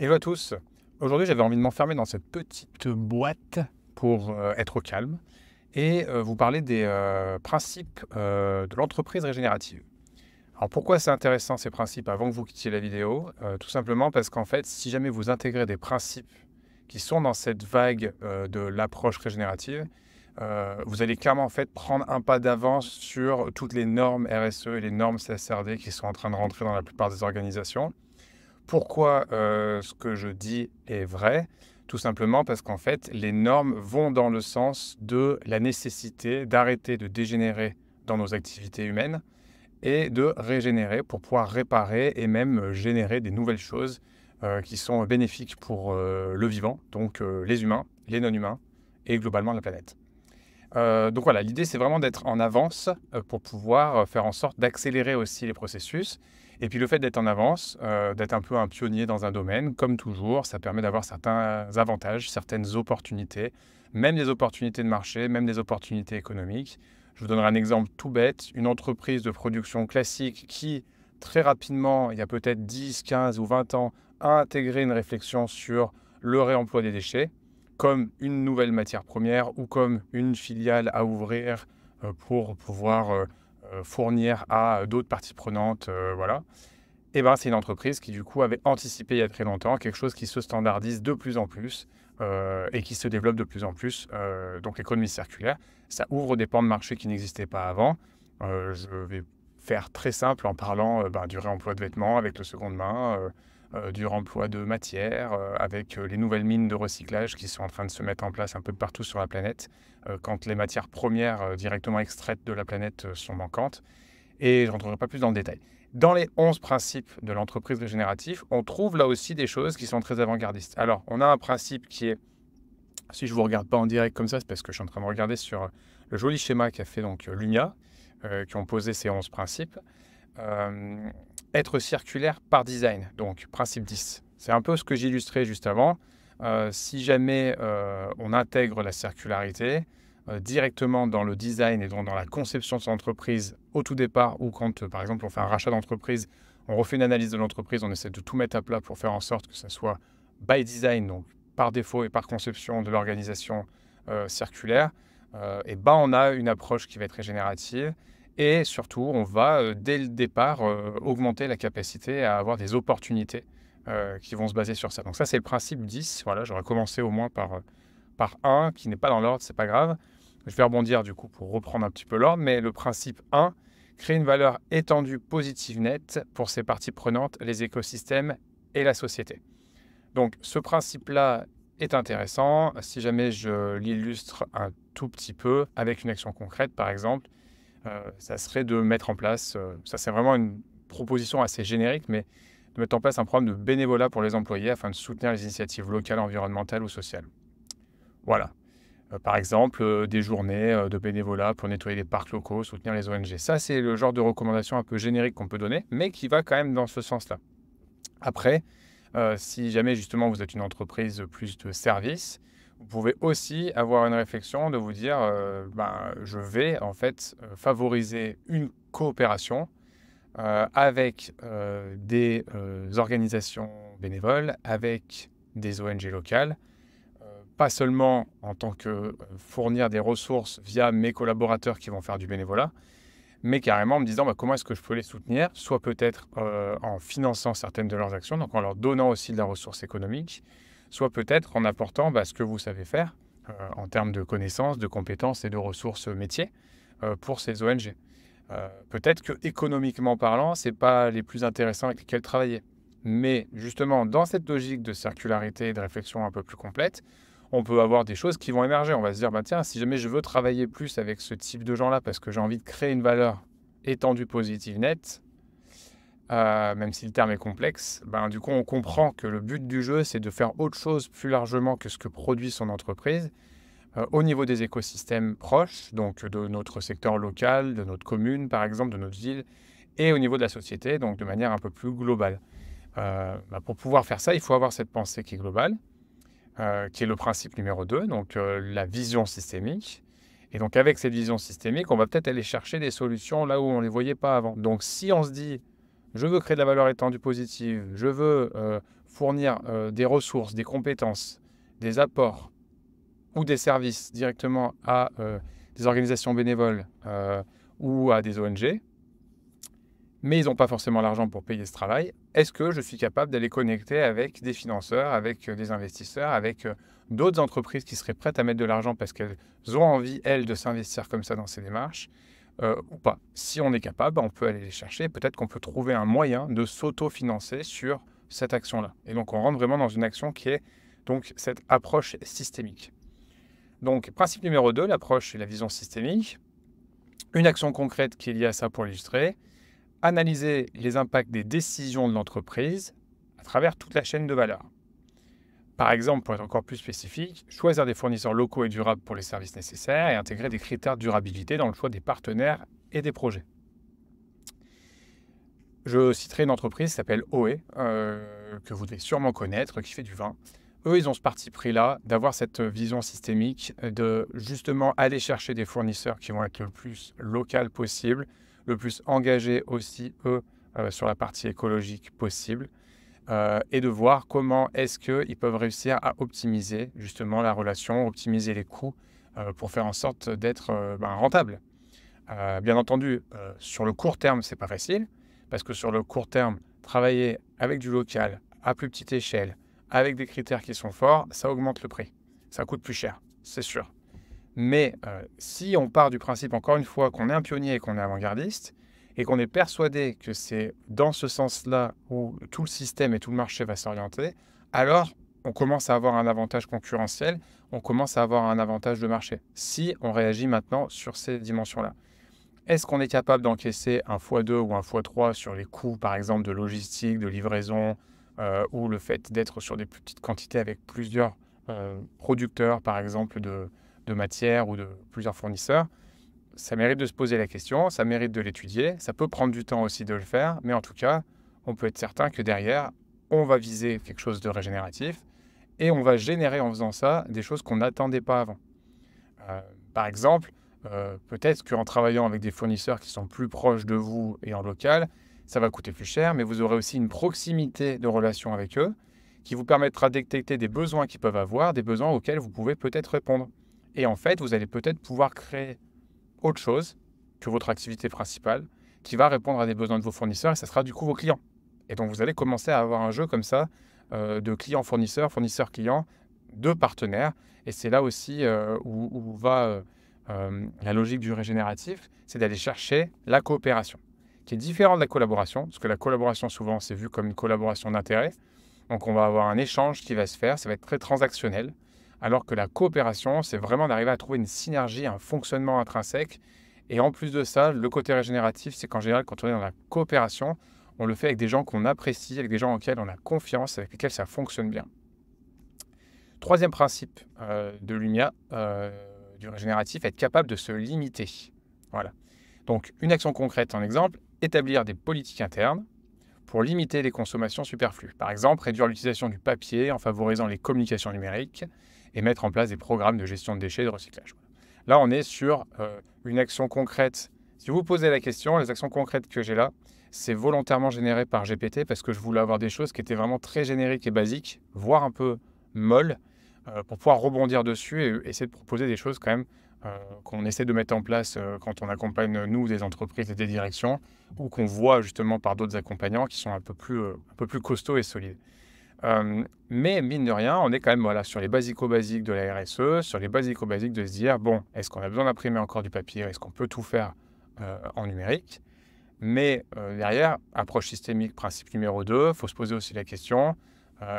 Hello à tous. Aujourd'hui, j'avais envie de m'enfermer dans cette petite boîte pour euh, être au calme et euh, vous parler des euh, principes de l'entreprise régénérative. Alors pourquoi c'est intéressant ces principes avant que vous quittiez la vidéo Tout simplement parce qu'en fait, si jamais vous intégrez des principes qui sont dans cette vague de l'approche régénérative, vous allez clairement en fait prendre un pas d'avance sur toutes les normes RSE et les normes CSRD qui sont en train de rentrer dans la plupart des organisations. Pourquoi euh, ce que je dis est vrai Tout simplement parce qu'en fait, les normes vont dans le sens de la nécessité d'arrêter de dégénérer dans nos activités humaines et de régénérer pour pouvoir réparer et même euh, générer des nouvelles choses euh, qui sont bénéfiques pour le vivant, donc les humains, les non-humains et globalement la planète. donc voilà, l'idée c'est vraiment d'être en avance pour pouvoir faire en sorte d'accélérer aussi les processus et puis le fait d'être en avance, euh, d'être un peu un pionnier dans un domaine, comme toujours, ça permet d'avoir certains avantages, certaines opportunités, même des opportunités de marché, même des opportunités économiques. Je vous donnerai un exemple tout bête, une entreprise de production classique qui, très rapidement, il y a peut-être 10, 15 ou 20 ans, a intégré une réflexion sur le réemploi des déchets, comme une nouvelle matière première ou comme une filiale à ouvrir euh, pour pouvoir euh, euh, fournir à euh, d'autres parties prenantes, euh, voilà. Et eh ben, c'est une entreprise qui du coup avait anticipé il y a très longtemps quelque chose qui se standardise de plus en plus et qui se développe de plus en plus. donc l'économie circulaire, ça ouvre des pans de marché qui n'existaient pas avant. je vais faire très simple en parlant ben, du réemploi de vêtements avec le seconde main, euh, du remploi de matière, euh, avec euh, les nouvelles mines de recyclage qui sont en train de se mettre en place un peu partout sur la planète, quand les matières premières directement extraites de la planète sont manquantes. Et je ne rentrerai pas plus dans le détail. Dans les 11 principes de l'entreprise régénérative, on trouve là aussi des choses qui sont très avant-gardistes. Alors, on a un principe qui est, si je vous regarde pas en direct comme ça, c'est parce que je suis en train de regarder sur le joli schéma qu'a fait donc Lumia, qui ont posé ces 11 principes être circulaire par design. Donc, principe 10. C'est un peu ce que j'ai illustré juste avant. Euh, si jamais euh, on intègre la circularité euh, directement dans le design et donc dans la conception de son entreprise au tout départ, ou quand, par exemple, on fait un rachat d'entreprise, on refait une analyse de l'entreprise, on essaie de tout mettre à plat pour faire en sorte que ça soit by design, donc par défaut et par conception de l'organisation circulaire, et ben on a une approche qui va être régénérative et surtout, on va, dès le départ, augmenter la capacité à avoir des opportunités qui vont se baser sur ça. Donc ça, c'est le principe 10. Voilà, j'aurais commencé au moins par, par 1, qui n'est pas dans l'ordre, c'est pas grave. Je vais rebondir du coup pour reprendre un petit peu l'ordre, mais le principe 1, créer une valeur étendue positive nette pour ses parties prenantes, les écosystèmes et la société. Donc ce principe-là est intéressant si jamais je l'illustre un tout petit peu avec une action concrète, par exemple, euh, ça serait de mettre en place, euh, ça c'est vraiment une proposition assez générique, mais de mettre en place un programme de bénévolat pour les employés afin de soutenir les initiatives locales, environnementales ou sociales. Voilà. Euh, par exemple, des journées de bénévolat pour nettoyer les parcs locaux, soutenir les ONG. Ça, c'est le genre de recommandation un peu générique qu'on peut donner, mais qui va quand même dans ce sens-là. Après, si jamais justement vous êtes une entreprise plus de services, vous pouvez aussi avoir une réflexion de vous dire, euh, ben, je vais en fait euh, favoriser une coopération euh, avec des organisations bénévoles, avec des ONG locales, pas seulement en tant que fournir des ressources via mes collaborateurs qui vont faire du bénévolat, mais carrément en me disant bah, comment est-ce que je peux les soutenir, soit peut-être en finançant certaines de leurs actions, donc en leur donnant aussi de la ressource économique, soit peut-être en apportant bah, ce que vous savez faire euh, en termes de connaissances, de compétences et de ressources métiers euh, pour ces ONG. Euh, peut-être que économiquement parlant, ce n'est pas les plus intéressants avec lesquels travailler. Mais justement, dans cette logique de circularité et de réflexion un peu plus complète, on peut avoir des choses qui vont émerger. On va se dire, bah, tiens, si jamais je veux travailler plus avec ce type de gens-là parce que j'ai envie de créer une valeur étendue positive nette, euh, même si le terme est complexe, ben, du coup, on comprend que le but du jeu, c'est de faire autre chose plus largement que ce que produit son entreprise euh, au niveau des écosystèmes proches, donc de notre secteur local, de notre commune, par exemple, de notre ville, et au niveau de la société, donc de manière un peu plus globale. Euh, ben, pour pouvoir faire ça, il faut avoir cette pensée qui est globale, qui est le principe numéro 2, donc la vision systémique. Et donc avec cette vision systémique, on va peut-être aller chercher des solutions là où on ne les voyait pas avant. Donc si on se dit, je veux créer de la valeur étendue positive, je veux euh, fournir euh, des ressources, des compétences, des apports ou des services directement à euh, des organisations bénévoles ou à des ONG, mais ils n'ont pas forcément l'argent pour payer ce travail, est-ce que je suis capable d'aller connecter avec des financeurs, avec des investisseurs, avec d'autres entreprises qui seraient prêtes à mettre de l'argent parce qu'elles ont envie, elles, de s'investir comme ça dans ces démarches euh, ou pas. Si on est capable, on peut aller les chercher. Peut-être qu'on peut trouver un moyen de s'autofinancer sur cette action-là. Et donc, on rentre vraiment dans une action qui est donc cette approche systémique. Donc, principe numéro 2, l'approche et la vision systémique. Une action concrète qui est liée à ça pour l'illustrer. Analyser les impacts des décisions de l'entreprise à travers toute la chaîne de valeur. Par exemple, pour être encore plus spécifique, choisir des fournisseurs locaux et durables pour les services nécessaires et intégrer des critères de durabilité dans le choix des partenaires et des projets. Je citerai une entreprise qui s'appelle OE, euh, que vous devez sûrement connaître, qui fait du vin. Eux, ils ont ce parti pris-là d'avoir cette vision systémique, de justement aller chercher des fournisseurs qui vont être le plus local possible, le plus engagés aussi, eux, euh, sur la partie écologique possible, euh, et de voir comment est-ce qu'ils peuvent réussir à optimiser justement la relation, optimiser les coûts euh, pour faire en sorte d'être euh, ben, rentable. bien entendu, sur le court terme, c'est pas facile parce que sur le court terme, travailler avec du local à plus petite échelle, avec des critères qui sont forts, ça augmente le prix. Ça coûte plus cher, c'est sûr. Mais si on part du principe, encore une fois, qu'on est un pionnier et qu'on est avant-gardiste, et qu'on est persuadé que c'est dans ce sens-là où tout le système et tout le marché va s'orienter, alors on commence à avoir un avantage concurrentiel, on commence à avoir un avantage de marché, si on réagit maintenant sur ces dimensions-là. Est-ce qu'on est capable d'encaisser un fois 2 ou un fois 3 sur les coûts, par exemple, de logistique, de livraison, euh, ou le fait d'être sur des petites quantités avec plusieurs euh, producteurs, par exemple, de, de matière ou de plusieurs fournisseurs ça mérite de se poser la question, ça mérite de l'étudier, ça peut prendre du temps aussi de le faire, mais en tout cas, on peut être certain que derrière, on va viser quelque chose de régénératif et on va générer en faisant ça des choses qu'on n'attendait pas avant. Euh, par exemple, euh, peut-être qu'en travaillant avec des fournisseurs qui sont plus proches de vous et en local, ça va coûter plus cher, mais vous aurez aussi une proximité de relation avec eux qui vous permettra de détecter des besoins qu'ils peuvent avoir, des besoins auxquels vous pouvez peut-être répondre. Et en fait, vous allez peut-être pouvoir créer autre chose que votre activité principale qui va répondre à des besoins de vos fournisseurs et ça sera du coup vos clients. Et donc vous allez commencer à avoir un jeu comme ça euh, de client-fournisseur, fournisseur-client, de partenaires. Et c'est là aussi euh, où, va euh, la logique du régénératif, c'est d'aller chercher la coopération, qui est différente de la collaboration, parce que la collaboration souvent c'est vu comme une collaboration d'intérêt. Donc on va avoir un échange qui va se faire, ça va être très transactionnel alors que la coopération, c'est vraiment d'arriver à trouver une synergie, un fonctionnement intrinsèque. Et en plus de ça, le côté régénératif, c'est qu'en général, quand on est dans la coopération, on le fait avec des gens qu'on apprécie, avec des gens auxquels on a confiance, avec lesquels ça fonctionne bien. Troisième principe euh, de l'UMIA, euh, du régénératif, être capable de se limiter. Voilà. Donc, une action concrète en exemple, établir des politiques internes pour limiter les consommations superflues. Par exemple, réduire l'utilisation du papier en favorisant les communications numériques, et mettre en place des programmes de gestion de déchets et de recyclage. Là, on est sur euh, une action concrète. Si vous posez la question, les actions concrètes que j'ai là, c'est volontairement généré par GPT parce que je voulais avoir des choses qui étaient vraiment très génériques et basiques, voire un peu molles, euh, pour pouvoir rebondir dessus et essayer de proposer des choses quand même euh, qu'on essaie de mettre en place quand on accompagne, nous, des entreprises et des directions, ou qu'on voit justement par d'autres accompagnants qui sont un peu un peu plus costauds et solides. Euh, mais mine de rien, on est quand même voilà, sur les basico-basiques de la RSE, sur les basico-basiques de se dire, bon, est-ce qu'on a besoin d'imprimer encore du papier Est-ce qu'on peut tout faire euh, en numérique Mais euh, derrière, approche systémique, principe numéro 2, il faut se poser aussi la question,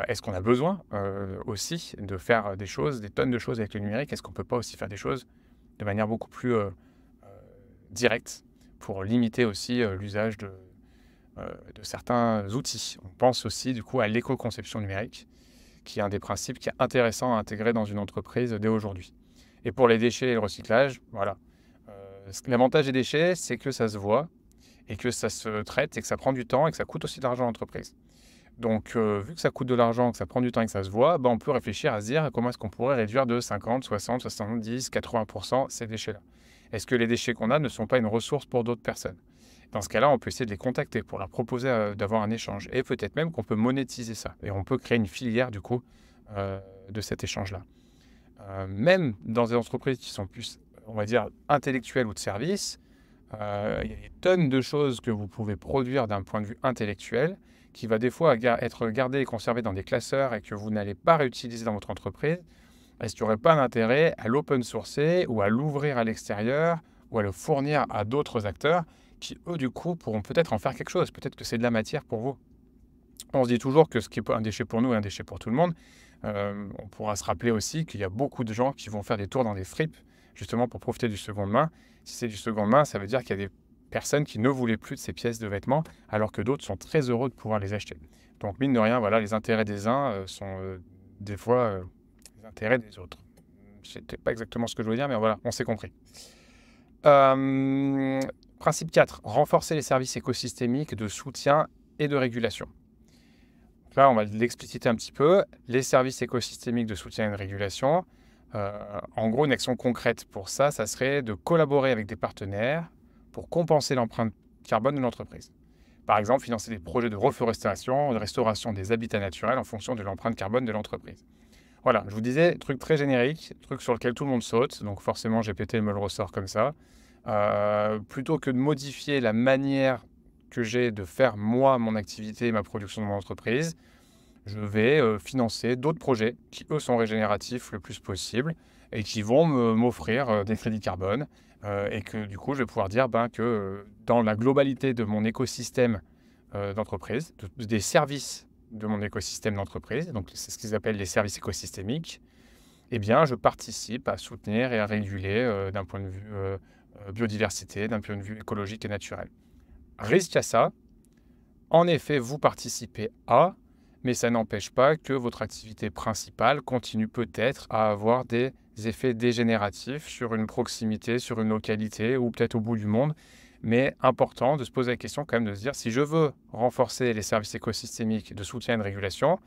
est-ce qu'on a besoin aussi de faire des choses, des tonnes de choses avec le numérique Est-ce qu'on ne peut pas aussi faire des choses de manière beaucoup plus directe pour limiter aussi l'usage de, euh, de certains outils. On pense aussi du coup à l'éco-conception numérique, qui est un des principes qui est intéressant à intégrer dans une entreprise dès aujourd'hui. Et pour les déchets et le recyclage, voilà. Euh, l'avantage des déchets, c'est que ça se voit et que ça se traite et que ça prend du temps et que ça coûte aussi de l'argent à l'entreprise. Donc, euh, vu que ça coûte de l'argent, que ça prend du temps et que ça se voit, ben, on peut réfléchir à se dire comment est-ce qu'on pourrait réduire de 50, 60, 70, 80% ces déchets-là. Est-ce que les déchets qu'on a ne sont pas une ressource pour d'autres personnes dans ce cas-là, on peut essayer de les contacter pour leur proposer euh, d'avoir un échange. Et peut-être même qu'on peut monétiser ça. Et on peut créer une filière, du coup, euh, de cet échange-là. Euh, même dans des entreprises qui sont plus, on va dire, intellectuelles ou de service, il y a des tonnes de choses que vous pouvez produire d'un point de vue intellectuel qui va des fois être gardé et conservé dans des classeurs et que vous n'allez pas réutiliser dans votre entreprise. Est-ce qu'il n'y aurait pas d'intérêt à l'open sourcer ou à l'ouvrir à l'extérieur ou à le fournir à d'autres acteurs qui, eux, du coup, pourront peut-être en faire quelque chose. Peut-être que c'est de la matière pour vous. On se dit toujours que ce qui est un déchet pour nous est un déchet pour tout le monde. Euh, on pourra se rappeler aussi qu'il y a beaucoup de gens qui vont faire des tours dans des fripes, justement pour profiter du seconde main. Si c'est du seconde main, ça veut dire qu'il y a des personnes qui ne voulaient plus de ces pièces de vêtements, alors que d'autres sont très heureux de pouvoir les acheter. Donc, mine de rien, voilà, les intérêts des uns euh, sont euh, des fois les intérêts des autres. C'était pas exactement ce que je voulais dire, mais voilà, on s'est compris. Euh, Principe 4, renforcer les services écosystémiques de soutien et de régulation. là, on va l'expliciter un petit peu. Les services écosystémiques de soutien et de régulation, euh, en gros, une action concrète pour ça, ça serait de collaborer avec des partenaires pour compenser l'empreinte carbone de l'entreprise. Par exemple, financer des projets de reforestation, de restauration des habitats naturels en fonction de l'empreinte carbone de l'entreprise. Voilà, je vous disais, truc très générique, truc sur lequel tout le monde saute, donc forcément j'ai me le ressort comme ça. Euh, plutôt que de modifier la manière que j'ai de faire moi mon activité et ma production de mon entreprise, je vais euh, financer d'autres projets qui, eux, sont régénératifs le plus possible et qui vont m'offrir euh, des crédits carbone. et que du coup, je vais pouvoir dire ben, que dans la globalité de mon écosystème d'entreprise, de, des services de mon écosystème d'entreprise, donc c'est ce qu'ils appellent les services écosystémiques, et eh bien, je participe à soutenir et à réguler d'un point de vue euh, biodiversité d'un point de vue écologique et naturel. Risque à ça, en effet, vous participez à, mais ça n'empêche pas que votre activité principale continue peut-être à avoir des effets dégénératifs sur une proximité, sur une localité ou peut-être au bout du monde. Mais important de se poser la question quand même de se dire si je veux renforcer les services écosystémiques de soutien et de régulation,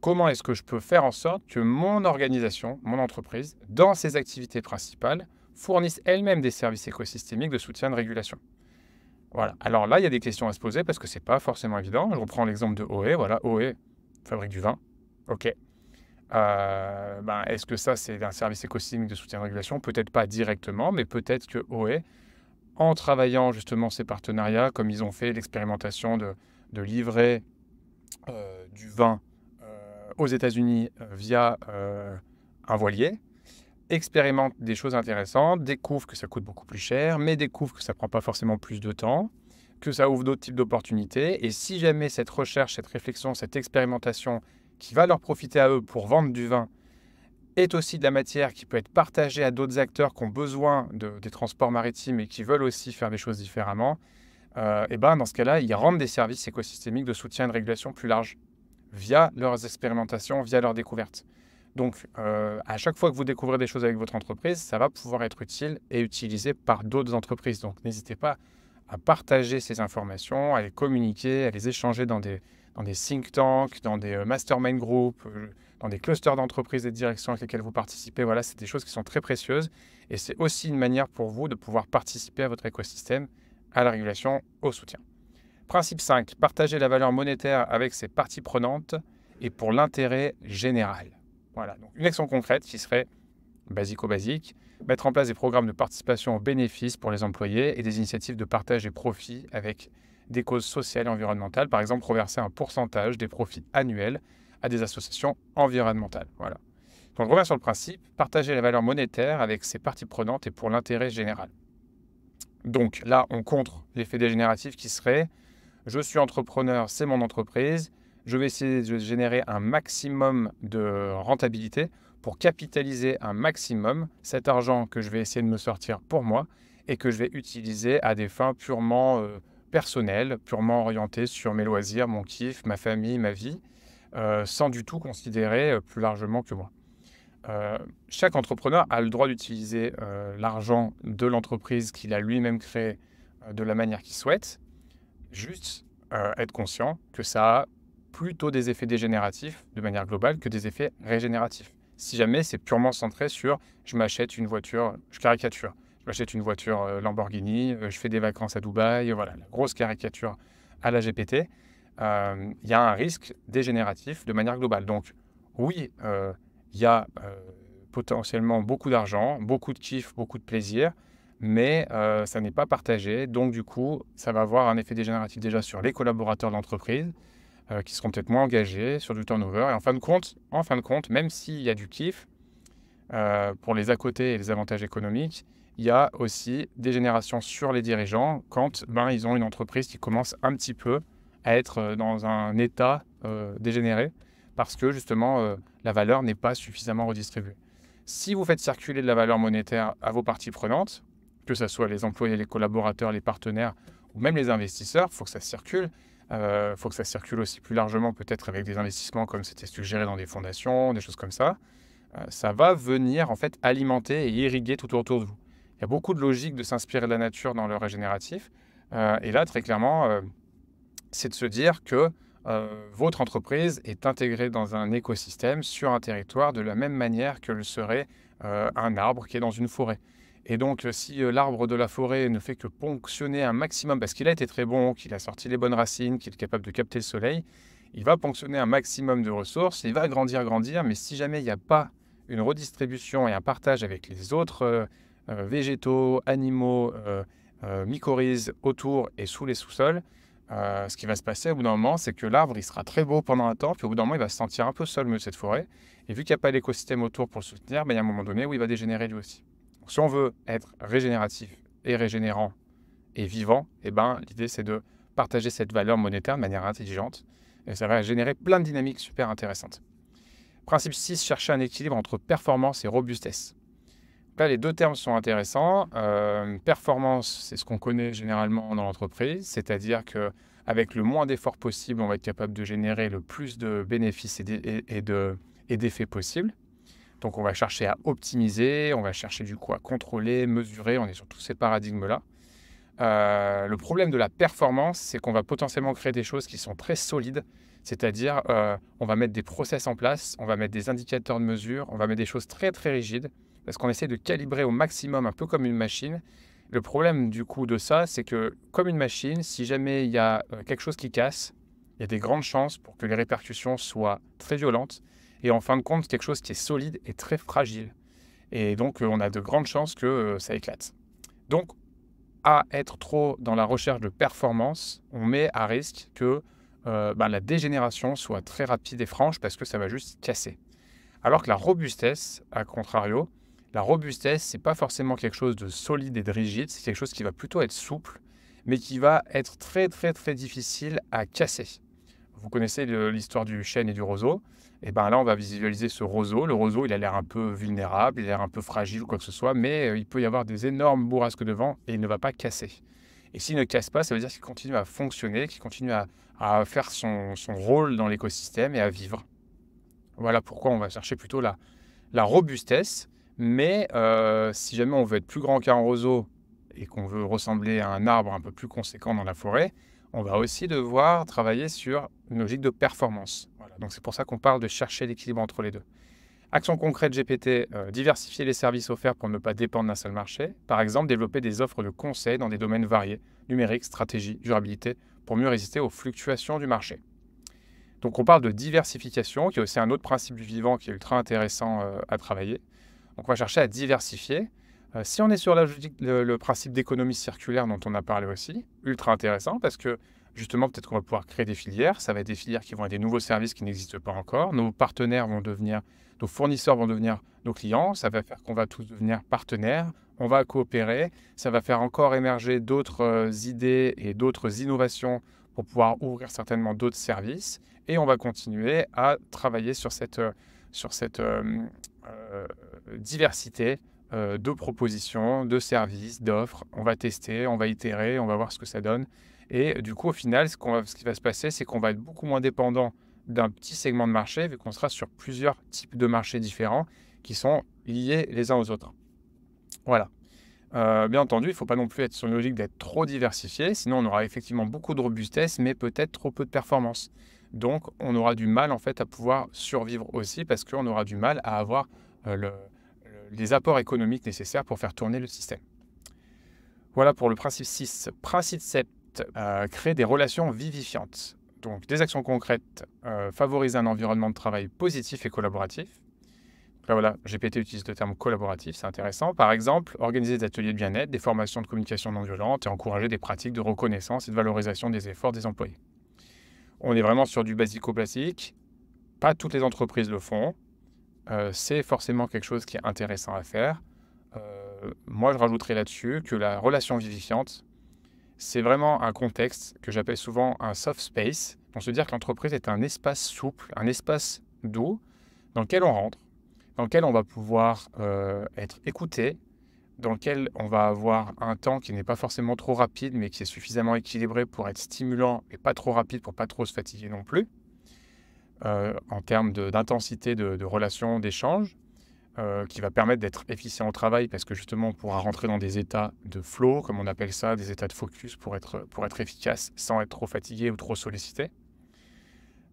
comment est-ce que je peux faire en sorte que mon organisation, mon entreprise, dans ses activités principales, fournissent elles-mêmes des services écosystémiques de soutien de régulation. Voilà. Alors là, il y a des questions à se poser parce que c'est pas forcément évident. Je reprends l'exemple de OE. Voilà, OE fabrique du vin. Ok. Euh, ben, est-ce que ça, c'est un service écosystémique de soutien de régulation Peut-être pas directement, mais peut-être que OE, en travaillant justement ces partenariats, comme ils ont fait l'expérimentation de, livrer euh, du vin euh, aux États-Unis via un voilier, expérimentent des choses intéressantes, découvrent que ça coûte beaucoup plus cher, mais découvre que ça prend pas forcément plus de temps, que ça ouvre d'autres types d'opportunités. Et si jamais cette recherche, cette réflexion, cette expérimentation qui va leur profiter à eux pour vendre du vin est aussi de la matière qui peut être partagée à d'autres acteurs qui ont besoin des transports maritimes et qui veulent aussi faire des choses différemment, et euh, eh ben dans ce cas-là, ils rendent des services écosystémiques de soutien et de régulation plus larges via leurs expérimentations, via leurs découvertes. Donc, euh, à chaque fois que vous découvrez des choses avec votre entreprise, ça va pouvoir être utile et utilisé par d'autres entreprises. Donc, n'hésitez pas à partager ces informations, à les communiquer, à les échanger dans des, dans des think tanks, dans des euh, mastermind groups, euh, dans des clusters d'entreprises et de directions avec lesquelles vous participez. Voilà, c'est des choses qui sont très précieuses et c'est aussi une manière pour vous de pouvoir participer à votre écosystème, à la régulation, au soutien. Principe 5, partager la valeur monétaire avec ses parties prenantes et pour l'intérêt général une action concrète qui serait basico-basique, mettre en place des programmes de participation aux bénéfices pour les employés et des initiatives de partage des profits avec des causes sociales et environnementales, par exemple reverser un pourcentage des profits annuels à des associations environnementales. Voilà. Donc on revient sur le principe, partager la valeur monétaire avec ses parties prenantes et pour l'intérêt général. Donc là, on contre l'effet dégénératif qui serait je suis entrepreneur, c'est mon entreprise, je vais essayer de générer un maximum de rentabilité pour capitaliser un maximum cet argent que je vais essayer de me sortir pour moi et que je vais utiliser à des fins purement euh, personnelles, purement orientées sur mes loisirs, mon kiff, ma famille, ma vie, euh, sans du tout considérer euh, plus largement que moi. chaque entrepreneur a le droit d'utiliser l'argent de l'entreprise qu'il a lui-même créé de la manière qu'il souhaite, juste être conscient que ça a plutôt des effets dégénératifs de manière globale que des effets régénératifs. Si jamais c'est purement centré sur je m'achète une voiture, je caricature, je m'achète une voiture euh, Lamborghini, euh, je fais des vacances à Dubaï, voilà, la grosse caricature à la GPT, euh, il y a un risque dégénératif de manière globale. Donc oui, il y a potentiellement beaucoup d'argent, beaucoup de kiff, beaucoup de plaisir, mais ça n'est pas partagé. Donc, du coup, ça va avoir un effet dégénératif déjà sur les collaborateurs d'entreprise, euh, qui seront peut-être moins engagés sur du turnover. Et en fin de compte, en fin de compte même s'il y a du kiff, euh, pour les à côté et les avantages économiques, il y a aussi des générations sur les dirigeants quand ben, ils ont une entreprise qui commence un petit peu à être euh, dans un état dégénéré parce que justement la valeur n'est pas suffisamment redistribuée. Si vous faites circuler de la valeur monétaire à vos parties prenantes, que ce soit les employés, les collaborateurs, les partenaires ou même les investisseurs, il faut que ça circule. Il euh, faut que ça circule aussi plus largement, peut-être avec des investissements comme c'était suggéré dans des fondations, des choses comme ça. Euh, ça va venir en fait alimenter et irriguer tout autour de vous. Il y a beaucoup de logique de s'inspirer de la nature dans le régénératif. Euh, et là, très clairement, c'est de se dire que votre entreprise est intégrée dans un écosystème sur un territoire de la même manière que le serait un arbre qui est dans une forêt. Et donc, euh, si euh, l'arbre de la forêt ne fait que ponctionner un maximum, parce qu'il a été très bon, qu'il a sorti les bonnes racines, qu'il est capable de capter le soleil, il va ponctionner un maximum de ressources, il va grandir, grandir, mais si jamais il n'y a pas une redistribution et un partage avec les autres euh, végétaux, animaux, mycorhizes autour et sous les sous-sols, ce qui va se passer au bout d'un moment, c'est que l'arbre, il sera très beau pendant un temps, puis au bout d'un moment, il va se sentir un peu seul, cette forêt. Et vu qu'il n'y a pas l'écosystème autour pour le soutenir, ben, il y a un moment donné où il va dégénérer lui aussi si on veut être régénératif et régénérant et vivant, eh ben, l'idée c'est de partager cette valeur monétaire de manière intelligente et ça va générer plein de dynamiques super intéressantes. Principe 6, chercher un équilibre entre performance et robustesse. Là, les deux termes sont intéressants. Euh, performance, c'est ce qu'on connaît généralement dans l'entreprise, c'est-à-dire que avec le moins d'efforts possible, on va être capable de générer le plus de bénéfices et d'effets possibles. Donc on va chercher à optimiser, on va chercher du coup à contrôler, mesurer, on est sur tous ces paradigmes-là. Euh, le problème de la performance, c'est qu'on va potentiellement créer des choses qui sont très solides, c'est-à-dire euh, on va mettre des process en place, on va mettre des indicateurs de mesure, on va mettre des choses très très rigides, parce qu'on essaie de calibrer au maximum, un peu comme une machine. Le problème du coup de ça, c'est que comme une machine, si jamais il y a euh, quelque chose qui casse, il y a des grandes chances pour que les répercussions soient très violentes et en fin de compte c'est quelque chose qui est solide et très fragile. Et donc euh, on a de grandes chances que euh, ça éclate. Donc à être trop dans la recherche de performance, on met à risque que euh, ben, la dégénération soit très rapide et franche parce que ça va juste casser. Alors que la robustesse, à contrario, la robustesse, c'est pas forcément quelque chose de solide et de rigide, c'est quelque chose qui va plutôt être souple, mais qui va être très très très difficile à casser. Vous connaissez l'histoire du chêne et du roseau. Et bien là, on va visualiser ce roseau. Le roseau, il a l'air un peu vulnérable, il a l'air un peu fragile ou quoi que ce soit, mais euh, il peut y avoir des énormes bourrasques de vent et il ne va pas casser. Et s'il ne casse pas, ça veut dire qu'il continue à fonctionner, qu'il continue à, faire son, rôle dans l'écosystème et à vivre. Voilà pourquoi on va chercher plutôt la, robustesse. Mais euh, si jamais on veut être plus grand qu'un roseau et qu'on veut ressembler à un arbre un peu plus conséquent dans la forêt, on va aussi devoir travailler sur une logique de performance. Donc c'est pour ça qu'on parle de chercher l'équilibre entre les deux. Action concrète GPT, euh, diversifier les services offerts pour ne pas dépendre d'un seul marché. Par exemple, développer des offres de conseil dans des domaines variés, numérique, stratégie, durabilité, pour mieux résister aux fluctuations du marché. Donc on parle de diversification, qui est aussi un autre principe du vivant qui est ultra intéressant euh, à travailler. Donc on va chercher à diversifier. Euh, si on est sur la, le principe d'économie circulaire dont on a parlé aussi, ultra intéressant parce que justement, peut-être qu'on va pouvoir créer des filières. Ça va être des filières qui vont être des nouveaux services qui n'existent pas encore. Nos partenaires vont devenir, nos fournisseurs vont devenir nos clients. Ça va faire qu'on va tous devenir partenaires. On va coopérer. Ça va faire encore émerger d'autres euh, idées et d'autres innovations pour pouvoir ouvrir certainement d'autres services. Et on va continuer à travailler sur cette, euh, sur cette euh, diversité de propositions, de services, d'offres. On va tester, on va itérer, on va voir ce que ça donne. Et du coup, au final, ce, qu'on ce qui va se passer, c'est qu'on va être beaucoup moins dépendant d'un petit segment de marché, vu qu'on sera sur plusieurs types de marchés différents qui sont liés les uns aux autres. Voilà. Euh, bien entendu, il ne faut pas non plus être sur une logique d'être trop diversifié, sinon on aura effectivement beaucoup de robustesse, mais peut-être trop peu de performance. Donc on aura du mal en fait à pouvoir survivre aussi parce qu'on aura du mal à avoir euh, les apports économiques nécessaires pour faire tourner le système. Voilà pour le principe 6. Principe 7, euh, créer des relations vivifiantes. Donc des actions concrètes, euh, favoriser un environnement de travail positif et collaboratif. Là voilà, GPT utilise le terme collaboratif, c'est intéressant. Par exemple, organiser des ateliers de bien-être, des formations de communication non violente et encourager des pratiques de reconnaissance et de valorisation des efforts des employés. On est vraiment sur du basico-classique. Pas toutes les entreprises le font. Euh, c'est forcément quelque chose qui est intéressant à faire. Euh, moi, je rajouterais là-dessus que la relation vivifiante, c'est vraiment un contexte que j'appelle souvent un soft space, pour se dire que l'entreprise est un espace souple, un espace doux dans lequel on rentre, dans lequel on va pouvoir euh, être écouté, dans lequel on va avoir un temps qui n'est pas forcément trop rapide, mais qui est suffisamment équilibré pour être stimulant, et pas trop rapide pour pas trop se fatiguer non plus, euh, en termes d'intensité de, de, de relations, d'échanges. Euh, qui va permettre d'être efficient au travail parce que justement on pourra rentrer dans des états de flow, comme on appelle ça, des états de focus pour être, pour efficace sans être trop fatigué ou trop sollicité.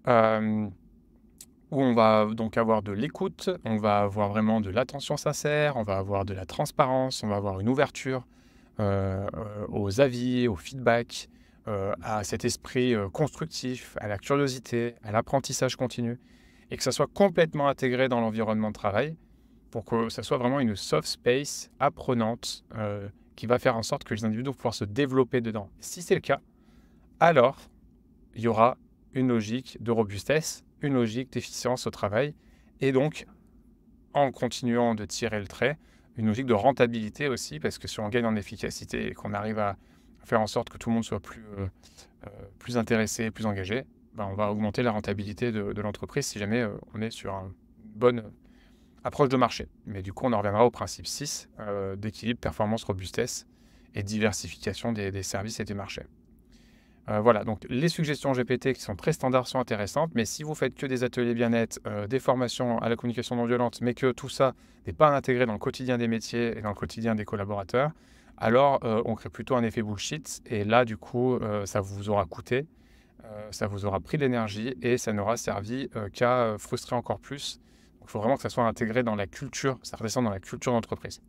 Euh, où on va donc avoir de l'écoute, on va avoir vraiment de l'attention sincère, on va avoir de la transparence, on va avoir une ouverture euh, aux avis, aux feedbacks, à cet esprit constructif, à la curiosité, à l'apprentissage continu, et que ça soit complètement intégré dans l'environnement de travail pour que ça soit vraiment une soft space apprenante euh, qui va faire en sorte que les individus vont pouvoir se développer dedans. Si c'est le cas, alors il y aura une logique de robustesse, une logique d'efficience au travail, et donc, en continuant de tirer le trait, une logique de rentabilité aussi, parce que si on gagne en efficacité et qu'on arrive à faire en sorte que tout le monde soit plus, euh, euh, plus intéressé, plus engagé, ben on va augmenter la rentabilité de, de l'entreprise si jamais on est sur une bonne approche de marché. Mais du coup, on en reviendra au principe 6 euh, d'équilibre, performance, robustesse et diversification des, services et des marchés. Euh, voilà, donc les suggestions GPT qui sont très standards sont intéressantes, mais si vous faites que des ateliers bien-être, euh, des formations à la communication non violente, mais que tout ça n'est pas intégré dans le quotidien des métiers et dans le quotidien des collaborateurs, alors on crée plutôt un effet bullshit, et là, du coup, ça vous aura coûté, ça vous aura pris de l'énergie, et ça n'aura servi qu'à frustrer encore plus il faut vraiment que ça soit intégré dans la culture, ça redescend dans la culture d'entreprise.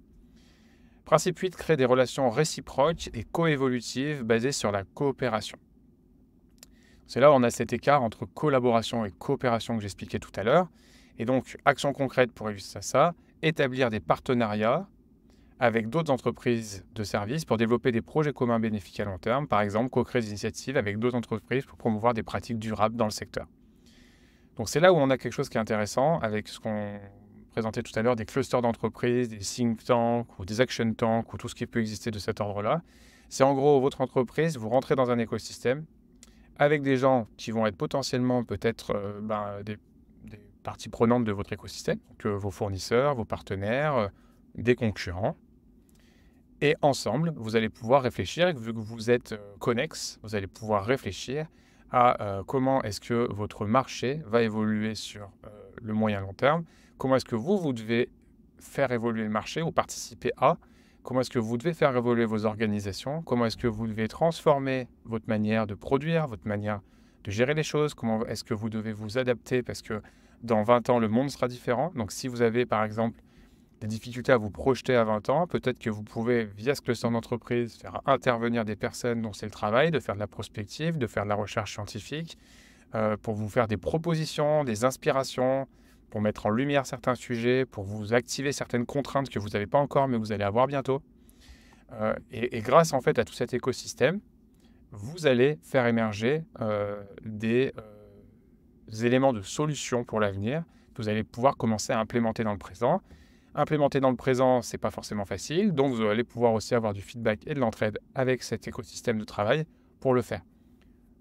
Principe 8, créer des relations réciproques et coévolutives basées sur la coopération. C'est là où on a cet écart entre collaboration et coopération que j'expliquais tout à l'heure. Et donc, action concrète pour à ça, établir des partenariats avec d'autres entreprises de services pour développer des projets communs bénéfiques à long terme, par exemple co-créer des initiatives avec d'autres entreprises pour promouvoir des pratiques durables dans le secteur c'est là où on a quelque chose qui est intéressant avec ce qu'on présentait tout à l'heure, des clusters d'entreprises, des think tanks ou des action tanks ou tout ce qui peut exister de cet ordre-là. C'est en gros votre entreprise, vous rentrez dans un écosystème avec des gens qui vont être potentiellement peut-être euh, ben, des, parties prenantes de votre écosystème, que euh, vos fournisseurs, vos partenaires, euh, des concurrents. Et ensemble, vous allez pouvoir réfléchir, vu que vous êtes connexes, vous allez pouvoir réfléchir à euh, comment est-ce que votre marché va évoluer sur euh, le moyen long terme, comment est-ce que vous, vous devez faire évoluer le marché ou participer à, comment est-ce que vous devez faire évoluer vos organisations, comment est-ce que vous devez transformer votre manière de produire, votre manière de gérer les choses, comment est-ce que vous devez vous adapter parce que dans 20 ans, le monde sera différent. Donc si vous avez par exemple des difficultés à vous projeter à 20 ans, peut-être que vous pouvez, via ce que en d'entreprise, faire intervenir des personnes dont c'est le travail, de faire de la prospective, de faire de la recherche scientifique, euh, pour vous faire des propositions, des inspirations, pour mettre en lumière certains sujets, pour vous activer certaines contraintes que vous n'avez pas encore, mais que vous allez avoir bientôt. Euh, et, grâce en fait à tout cet écosystème, vous allez faire émerger euh, des, des éléments de solutions pour l'avenir que vous allez pouvoir commencer à implémenter dans le présent Implémenter dans le présent, c'est pas forcément facile, donc vous allez pouvoir aussi avoir du feedback et de l'entraide avec cet écosystème de travail pour le faire.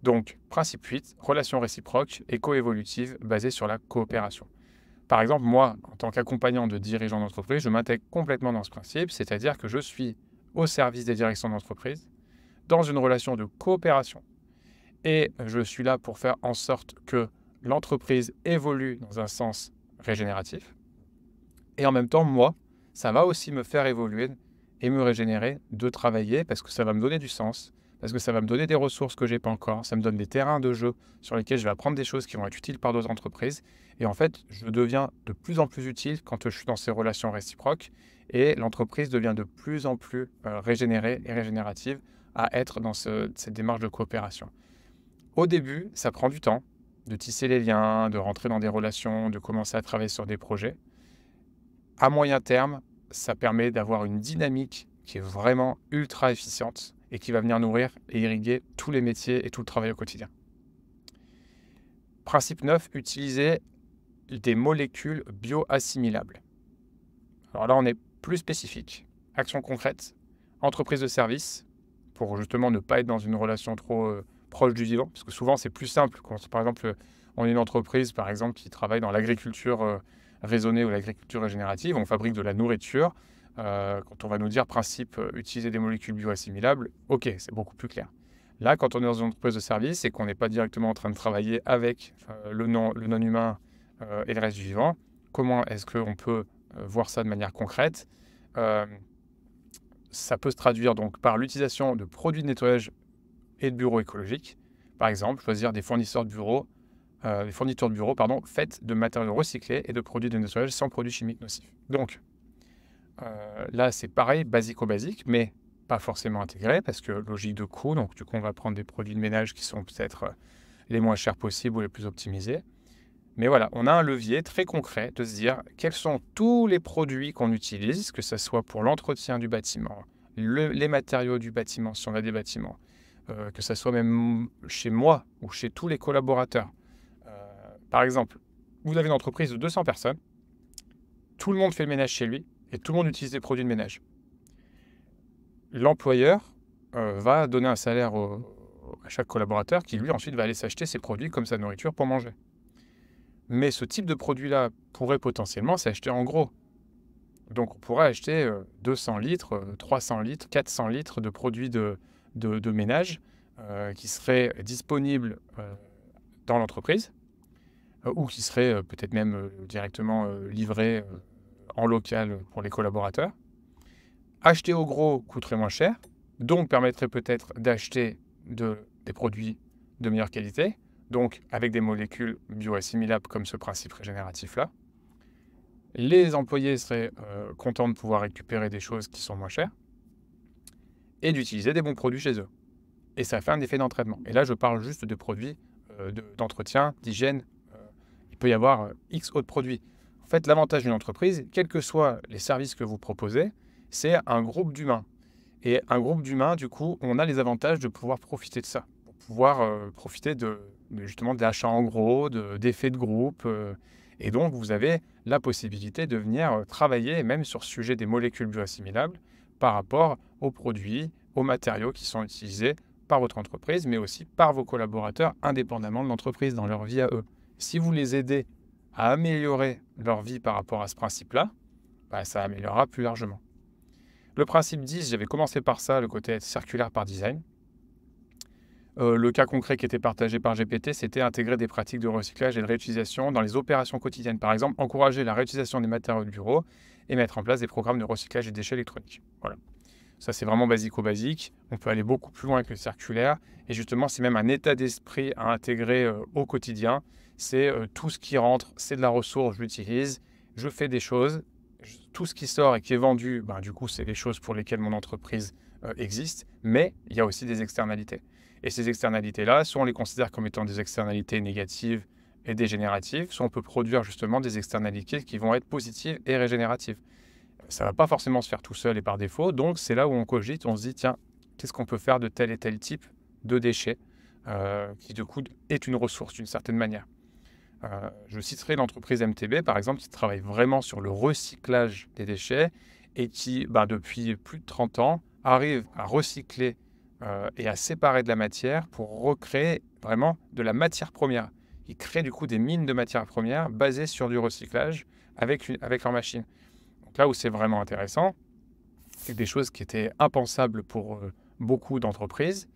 Donc, principe 8, relation réciproque et coévolutive basée sur la coopération. Par exemple, moi, en tant qu'accompagnant de dirigeants d'entreprise, je m'intègre complètement dans ce principe, c'est-à-dire que je suis au service des directions d'entreprise dans une relation de coopération. Et je suis là pour faire en sorte que l'entreprise évolue dans un sens régénératif, et en même temps, moi, ça va aussi me faire évoluer et me régénérer de travailler parce que ça va me donner du sens, parce que ça va me donner des ressources que j'ai pas encore, ça me donne des terrains de jeu sur lesquels je vais apprendre des choses qui vont être utiles par d'autres entreprises. Et en fait, je deviens de plus en plus utile quand je suis dans ces relations réciproques et l'entreprise devient de plus en plus euh, régénérée et régénérative à être dans cette démarche de coopération. Au début, ça prend du temps de tisser les liens, de rentrer dans des relations, de commencer à travailler sur des projets à moyen terme, ça permet d'avoir une dynamique qui est vraiment ultra efficiente et qui va venir nourrir et irriguer tous les métiers et tout le travail au quotidien. Principe 9, utiliser des molécules bioassimilables. Alors là, on est plus spécifique. Action concrète, entreprise de service, pour justement ne pas être dans une relation trop euh, proche du vivant, parce que souvent c'est plus simple quand par exemple on est une entreprise par exemple qui travaille dans l'agriculture euh, raisonner ou l'agriculture régénérative, on fabrique de la nourriture. Euh, quand on va nous dire principe, euh, utiliser des molécules bioassimilables, ok, c'est beaucoup plus clair. Là, quand on est dans une entreprise de service et qu'on n'est pas directement en train de travailler avec euh, le, non, le humain et le reste du vivant, comment est-ce qu'on peut voir ça de manière concrète Ça peut se traduire donc par l'utilisation de produits de nettoyage et de bureaux écologiques. Par exemple, choisir des fournisseurs de bureaux euh, les fournitures de bureaux, pardon, faites de matériaux recyclés et de produits de nettoyage sans produits chimiques nocifs. Donc, euh, là, c'est pareil, basico-basique, mais pas forcément intégré, parce que logique de coût, donc du coup, on va prendre des produits de ménage qui sont peut-être euh, les moins chers possibles ou les plus optimisés. Mais voilà, on a un levier très concret de se dire quels sont tous les produits qu'on utilise, que ce soit pour l'entretien du bâtiment, les matériaux du bâtiment, si on a des bâtiments, que ce soit même chez moi ou chez tous les collaborateurs, par exemple, vous avez une entreprise de 200 personnes, tout le monde fait le ménage chez lui et tout le monde utilise des produits de ménage. L'employeur euh, va donner un salaire à chaque collaborateur qui lui ensuite va aller s'acheter ses produits comme sa nourriture pour manger. Mais ce type de produit-là pourrait potentiellement s'acheter en gros. Donc on pourrait acheter 200 euh, litres, 300 euh, litres, 400 litres de produits de ménage qui seraient disponibles dans l'entreprise euh, ou qui seraient euh, peut-être même euh, directement livrés en local pour les collaborateurs. Acheter au gros coûterait moins cher, donc permettrait peut-être d'acheter des produits de meilleure qualité, donc avec des molécules bio-assimilables comme ce principe régénératif-là. Les employés seraient contents de pouvoir récupérer des choses qui sont moins chères et d'utiliser des bons produits chez eux. Et ça fait un effet d'entraînement. Et là, je parle juste de produits d'entretien, d'hygiène, peut y avoir euh, X autres produits. En fait, l'avantage d'une entreprise, quels que soient les services que vous proposez, c'est un groupe d'humains. Et un groupe d'humains, du coup, on a les avantages de pouvoir profiter de ça, pour pouvoir euh, profiter de, de justement en gros, d'effets de, de, groupe. Euh, et donc, vous avez la possibilité de venir travailler même sur le sujet des molécules bioassimilables par rapport aux produits, aux matériaux qui sont utilisés par votre entreprise, mais aussi par vos collaborateurs, indépendamment de l'entreprise, dans leur vie à eux si vous les aidez à améliorer leur vie par rapport à ce principe-là, bah, ça améliorera plus largement. Le principe 10, j'avais commencé par ça, le côté circulaire par design. Euh, le cas concret qui était partagé par GPT, c'était intégrer des pratiques de recyclage et de réutilisation dans les opérations quotidiennes. Par exemple, encourager la réutilisation des matériaux de bureau et mettre en place des programmes de recyclage des déchets électroniques. Voilà. Ça, c'est vraiment basico-basique. On peut aller beaucoup plus loin que le circulaire. Et justement, c'est même un état d'esprit à intégrer euh, au quotidien c'est euh, tout ce qui rentre, c'est de la ressource, je l'utilise, je fais des choses, tout ce qui sort et qui est vendu, ben, du coup, c'est les choses pour lesquelles mon entreprise euh, existe, mais il y a aussi des externalités. Et ces externalités-là, soit on les considère comme étant des externalités négatives et dégénératives, soit on peut produire justement des externalités qui vont être positives et régénératives. Ça ne va pas forcément se faire tout seul et par défaut, donc c'est là où on cogite, on se dit, tiens, qu'est-ce qu'on peut faire de tel et tel type de déchets euh, qui, du coup, est une ressource d'une certaine manière. Euh, je citerai l'entreprise MTB, par exemple, qui travaille vraiment sur le recyclage des déchets et qui, bah, depuis plus de 30 ans, arrive à recycler euh, et à séparer de la matière pour recréer vraiment de la matière première. Ils créent du coup des mines de matière première basées sur du recyclage avec, leur machine. Donc là où c'est vraiment intéressant, c'est des choses qui étaient impensables pour euh, beaucoup d'entreprises.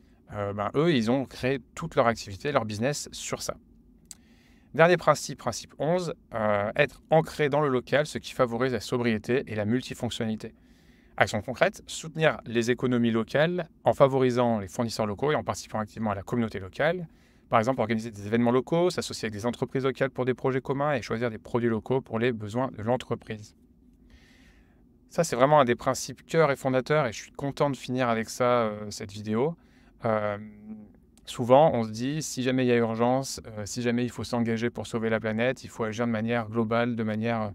Ben, eux, ils ont créé toute leur activité, leur business sur ça. Dernier principe, principe 11, euh, être ancré dans le local, ce qui favorise la sobriété et la multifonctionnalité. Action concrète, soutenir les économies locales en favorisant les fournisseurs locaux et en participant activement à la communauté locale. Par exemple, organiser des événements locaux, s'associer avec des entreprises locales pour des projets communs et choisir des produits locaux pour les besoins de l'entreprise. Ça, c'est vraiment un des principes cœur et fondateur et je suis content de finir avec ça euh, cette vidéo. Euh, souvent, on se dit, si jamais il y a urgence, euh, si jamais il faut s'engager pour sauver la planète, il faut agir de manière globale, de manière... Euh,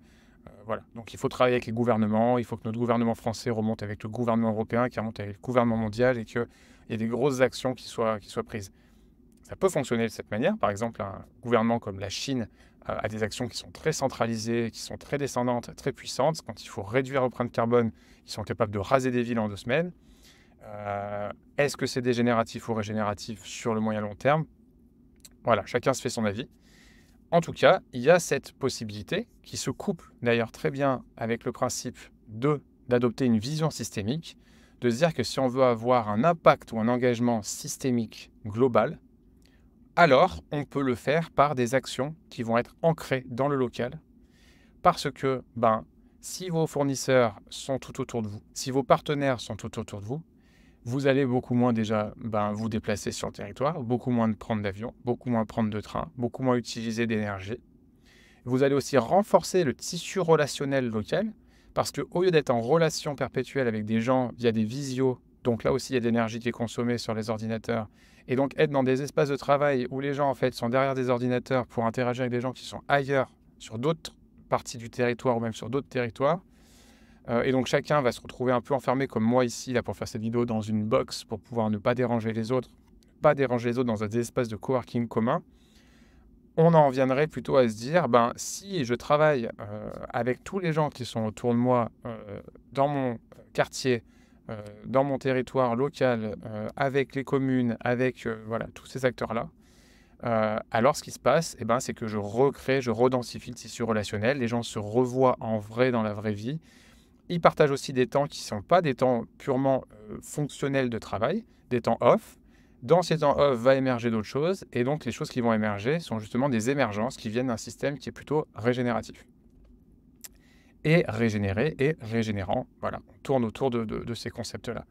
euh, voilà. Donc il faut travailler avec les gouvernements, il faut que notre gouvernement français remonte avec le gouvernement européen, qui remonte avec le gouvernement mondial, et qu'il y ait des grosses actions qui soient, prises. Ça peut fonctionner de cette manière. Par exemple, un gouvernement comme la Chine a des actions qui sont très centralisées, qui sont très descendantes, très puissantes. Quand il faut réduire l'empreinte carbone, ils sont capables de raser des villes en deux semaines. Euh, est-ce que c'est dégénératif ou régénératif sur le moyen long terme Voilà, chacun se fait son avis. En tout cas, il y a cette possibilité qui se couple d'ailleurs très bien avec le principe de d'adopter une vision systémique, de se dire que si on veut avoir un impact ou un engagement systémique global, alors on peut le faire par des actions qui vont être ancrées dans le local, parce que ben, si vos fournisseurs sont tout autour de vous, si vos partenaires sont tout autour de vous, vous allez beaucoup moins déjà ben, vous déplacer sur le territoire, beaucoup moins de prendre d'avion, beaucoup moins prendre de train, beaucoup moins utiliser d'énergie. Vous allez aussi renforcer le tissu relationnel local, parce que au lieu d'être en relation perpétuelle avec des gens via des visios, donc là aussi il y a de l'énergie qui est consommée sur les ordinateurs, et donc être dans des espaces de travail où les gens en fait sont derrière des ordinateurs pour interagir avec des gens qui sont ailleurs, sur d'autres parties du territoire ou même sur d'autres territoires, euh, et donc chacun va se retrouver un peu enfermé comme moi ici, là, pour faire cette vidéo dans une box, pour pouvoir ne pas déranger les autres, pas déranger les autres dans des espaces de coworking commun. On en viendrait plutôt à se dire, ben, si je travaille euh, avec tous les gens qui sont autour de moi, euh, dans mon quartier, dans mon territoire local, avec les communes, avec voilà, tous ces acteurs-là, alors ce qui se passe, eh ben, c'est que je recrée, je redensifie le tissu relationnel, les gens se revoient en vrai dans la vraie vie, ils partagent aussi des temps qui ne sont pas des temps purement euh, fonctionnels de travail, des temps off. Dans ces temps off va émerger d'autres choses, et donc les choses qui vont émerger sont justement des émergences qui viennent d'un système qui est plutôt régénératif. Et régénéré et régénérant, voilà, on tourne autour de, ces concepts-là.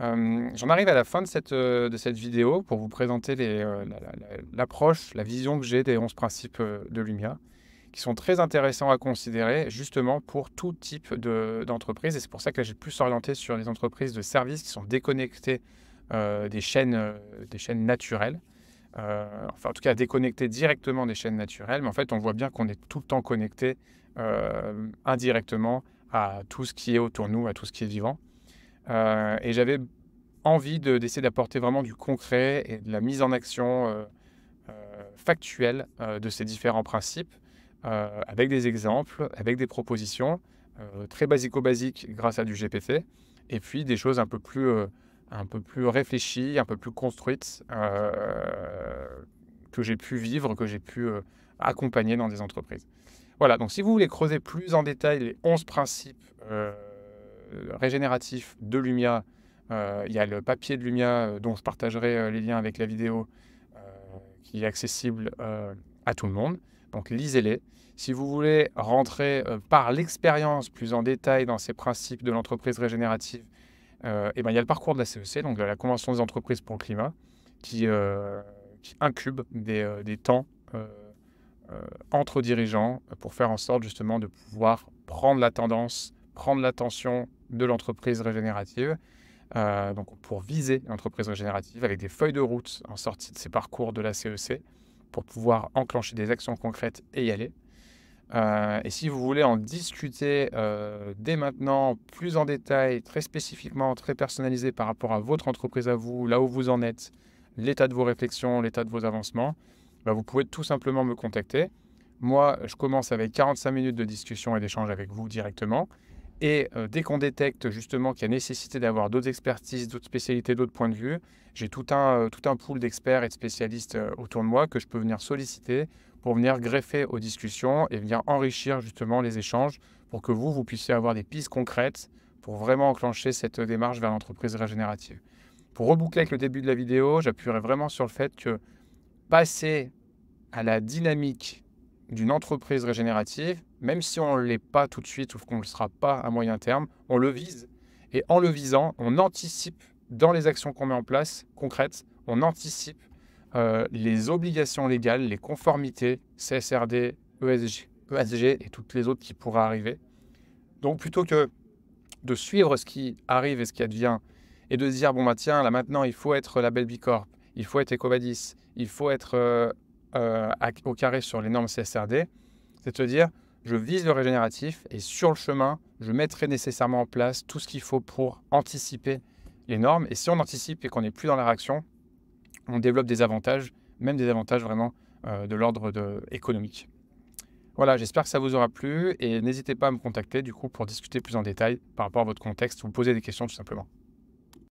Hum, j'en arrive à la fin de cette, euh, vidéo pour vous présenter euh, l'approche, la, la, vision que j'ai des 11 principes de Lumia qui sont très intéressants à considérer justement pour tout type d'entreprise. et c'est pour ça que j'ai plus orienté sur les entreprises de services qui sont déconnectées euh, des, chaînes, euh, des chaînes naturelles. Euh, enfin, en tout cas, déconnectées directement des chaînes naturelles. Mais en fait, on voit bien qu'on est tout le temps connecté indirectement à tout ce qui est autour de nous, à tout ce qui est vivant. et j'avais envie d'essayer d'apporter vraiment du concret et de la mise en action factuelle de ces différents principes euh, avec des exemples, avec des propositions euh, très basico-basiques grâce à du GPT, et puis des choses un peu plus, euh, un peu plus réfléchies, un peu plus construites que j'ai pu vivre, que j'ai pu accompagner dans des entreprises. Voilà, donc si vous voulez creuser plus en détail les 11 principes régénératifs de Lumia, il y a le papier de Lumia dont je partagerai les liens avec la vidéo qui est accessible à tout le monde. Donc lisez-les. Si vous voulez rentrer euh, par l'expérience plus en détail dans ces principes de l'entreprise régénérative, et euh, eh ben, il y a le parcours de la CEC, e donc la Convention des entreprises pour le climat, qui, euh, incube des, temps entre dirigeants pour faire en sorte justement de pouvoir prendre la tendance, prendre l'attention de l'entreprise régénérative. donc pour viser l'entreprise régénérative avec des feuilles de route en sortie de ces parcours de la CEC. E pour pouvoir enclencher des actions concrètes et y aller. Euh, et si vous voulez en discuter euh, dès maintenant, plus en détail, très spécifiquement, très personnalisé par rapport à votre entreprise à vous, là où vous en êtes, l'état de vos réflexions, l'état de vos avancements, bah, vous pouvez tout simplement me contacter. Moi, je commence avec 45 minutes de discussion et d'échange avec vous directement. Et euh, dès qu'on détecte justement qu'il y a nécessité d'avoir d'autres expertises, d'autres spécialités, d'autres points de vue, j'ai tout un, euh, tout un pool d'experts et de spécialistes euh, autour de moi que je peux venir solliciter pour venir greffer aux discussions et venir enrichir justement les échanges pour que vous, vous puissiez avoir des pistes concrètes pour vraiment enclencher cette démarche vers l'entreprise régénérative. Pour reboucler avec le début de la vidéo, j'appuierai vraiment sur le fait que passer à la dynamique d'une entreprise régénérative, même si on ne l'est pas tout de suite ou qu'on ne le sera pas à moyen terme, on le vise. Et en le visant, on anticipe dans les actions qu'on met en place, concrètes, on anticipe euh, les obligations légales, les conformités CSRD, ESG, ESG et toutes les autres qui pourraient arriver. Donc plutôt que de suivre ce qui arrive et ce qui advient et de dire bon bah tiens là maintenant il faut être la belle Bicorp, il faut être Ecovadis, il faut être euh, euh, au carré sur les normes CSRD, c'est à dire, je vise le régénératif et sur le chemin, je mettrai nécessairement en place tout ce qu'il faut pour anticiper les normes. Et si on anticipe et qu'on n'est plus dans la réaction, on développe des avantages, même des avantages vraiment euh, de l'ordre économique. Voilà, j'espère que ça vous aura plu et n'hésitez pas à me contacter du coup pour discuter plus en détail par rapport à votre contexte ou poser des questions tout simplement.